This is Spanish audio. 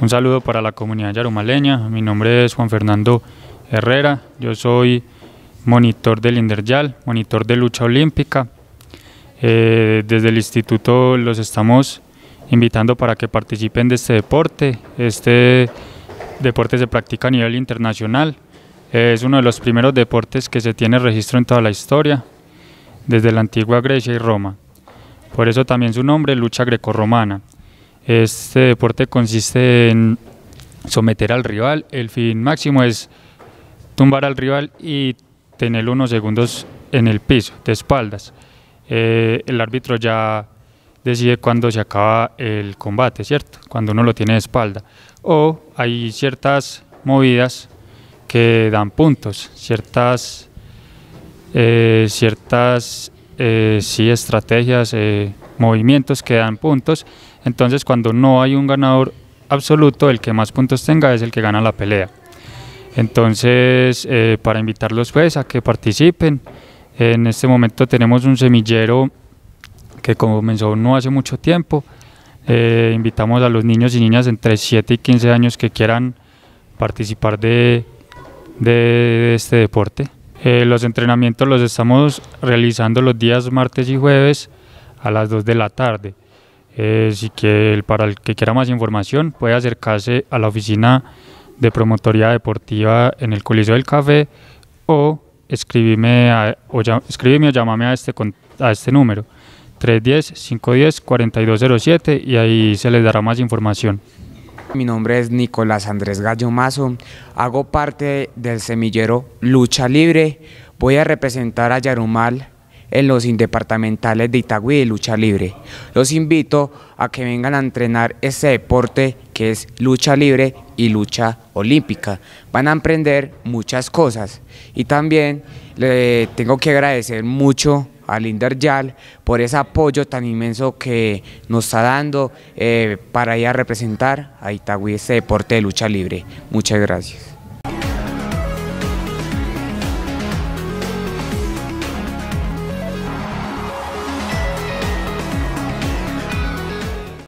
Un saludo para la comunidad yarumaleña. Mi nombre es Juan Fernando Herrera. Yo soy monitor del Inderjal, monitor de lucha olímpica. Eh, desde el instituto los estamos invitando para que participen de este deporte. Este deporte se practica a nivel internacional. es uno de los primeros deportes que se tiene registro en toda la historia, desde la antigua Grecia y Roma. Por eso también su nombre, lucha grecorromana. Este deporte consiste en someter al rival, el fin máximo es tumbar al rival y tener unos segundos en el piso, de espaldas. Eh, el árbitro ya decide Cuando se acaba el combate, ¿cierto? Cuando uno lo tiene de espalda. O hay ciertas movidas que dan puntos, ciertas, eh, ciertas eh, sí, estrategias, eh, movimientos que dan puntos. Entonces, cuando no hay un ganador absoluto, el que más puntos tenga es el que gana la pelea. Entonces, eh, para invitarlos pues a que participen, en este momento tenemos un semillero que comenzó no hace mucho tiempo. Eh, invitamos a los niños y niñas entre 7 y 15 años que quieran participar de, de, este deporte. Eh, los entrenamientos los estamos realizando los días martes y jueves a las 2 de la tarde. Eh, que para el que quiera más información puede acercarse a la oficina de promotoría deportiva en el Coliseo del Café o escribirme o, o llámame a este, a este número 310-510-4207 y ahí se les dará más información. Mi nombre es Nicolás Andrés Gallo Mazo, hago parte del semillero Lucha Libre, voy a representar a Yarumal en los indepartamentales de Itagüí de lucha libre. Los invito a que vengan a entrenar este deporte que es lucha libre y lucha olímpica. Van a emprender muchas cosas y también le tengo que agradecer mucho a Linder Yal por ese apoyo tan inmenso que nos está dando eh, para ir a representar a Itagüí este deporte de lucha libre. Muchas gracias.